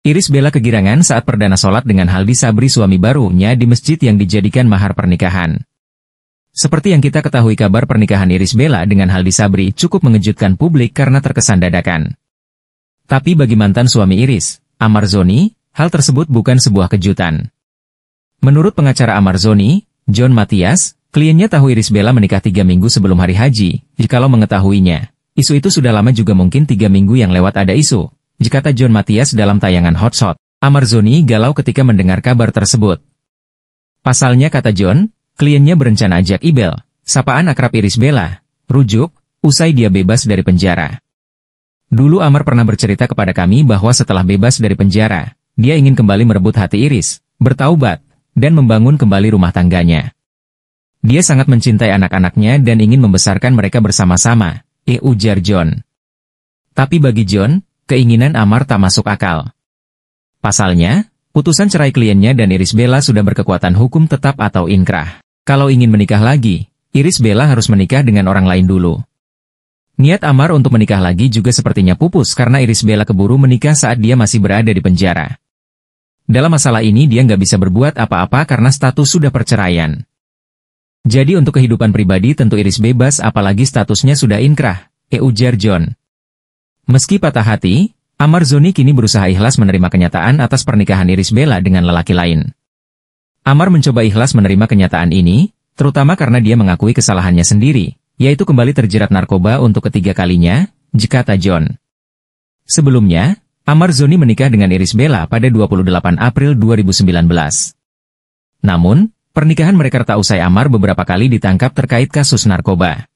Iris Bella kegirangan saat perdana sholat dengan Haldi Sabri suami barunya di masjid yang dijadikan mahar pernikahan. Seperti yang kita ketahui kabar pernikahan Iris Bella dengan Haldi Sabri cukup mengejutkan publik karena terkesan dadakan. Tapi bagi mantan suami Iris, Amar Zoni, hal tersebut bukan sebuah kejutan. Menurut pengacara Amar Zoni, John Matias, kliennya tahu Iris Bella menikah tiga minggu sebelum hari haji, jikalau mengetahuinya. Isu itu sudah lama juga mungkin tiga minggu yang lewat ada isu, kata John Matias dalam tayangan Hotshot, Amar Amarzoni galau ketika mendengar kabar tersebut. Pasalnya kata John, kliennya berencana ajak Ibel, sapaan akrab Iris Bella, rujuk, usai dia bebas dari penjara. Dulu Amar pernah bercerita kepada kami bahwa setelah bebas dari penjara, dia ingin kembali merebut hati Iris, bertaubat, dan membangun kembali rumah tangganya. Dia sangat mencintai anak-anaknya dan ingin membesarkan mereka bersama-sama, eh ujar John. Tapi bagi John, keinginan Amar tak masuk akal. Pasalnya, putusan cerai kliennya dan Iris Bella sudah berkekuatan hukum tetap atau inkrah. Kalau ingin menikah lagi, Iris Bella harus menikah dengan orang lain dulu. Niat Amar untuk menikah lagi juga sepertinya pupus karena Iris Bella keburu menikah saat dia masih berada di penjara. Dalam masalah ini dia nggak bisa berbuat apa-apa karena status sudah perceraian. Jadi untuk kehidupan pribadi tentu Iris bebas apalagi statusnya sudah inkrah, eh ujar John. Meski patah hati, Amar Zoni kini berusaha ikhlas menerima kenyataan atas pernikahan Iris Bella dengan lelaki lain. Amar mencoba ikhlas menerima kenyataan ini, terutama karena dia mengakui kesalahannya sendiri, yaitu kembali terjerat narkoba untuk ketiga kalinya, jika John. Sebelumnya, Amar Zoni menikah dengan Iris Bella pada 28 April 2019. Namun, pernikahan mereka tak usai Amar beberapa kali ditangkap terkait kasus narkoba.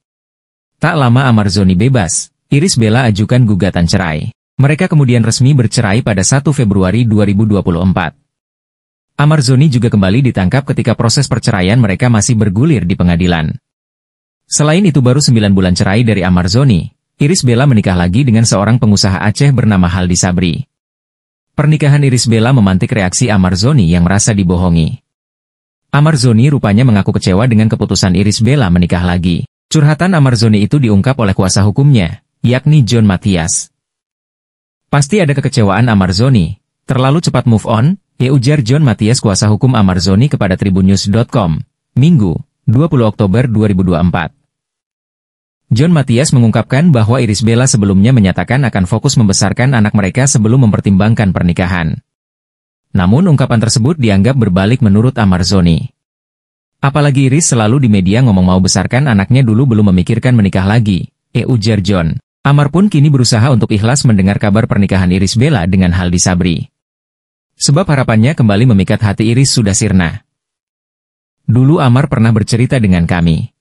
Tak lama Amar Zoni bebas, Iris Bella ajukan gugatan cerai. Mereka kemudian resmi bercerai pada 1 Februari 2024. Amarzoni juga kembali ditangkap ketika proses perceraian mereka masih bergulir di pengadilan. Selain itu baru 9 bulan cerai dari Amarzoni, Iris Bella menikah lagi dengan seorang pengusaha Aceh bernama Haldi Sabri. Pernikahan Iris Bella memantik reaksi Amarzoni yang merasa dibohongi. Amarzoni rupanya mengaku kecewa dengan keputusan Iris Bella menikah lagi. Curhatan Amarzoni itu diungkap oleh kuasa hukumnya, yakni John Matias. Pasti ada kekecewaan Amarzoni. Terlalu cepat move on, ya ujar John Matias kuasa hukum Amarzoni kepada tribunnews.com, Minggu, 20 Oktober 2024. John Matias mengungkapkan bahwa Iris Bella sebelumnya menyatakan akan fokus membesarkan anak mereka sebelum mempertimbangkan pernikahan. Namun ungkapan tersebut dianggap berbalik menurut Amarzoni. Apalagi Iris selalu di media ngomong mau besarkan anaknya dulu belum memikirkan menikah lagi, eh ujar John. Amar pun kini berusaha untuk ikhlas mendengar kabar pernikahan Iris Bella dengan Haldi Sabri. Sebab harapannya kembali memikat hati Iris sudah sirna. Dulu Amar pernah bercerita dengan kami.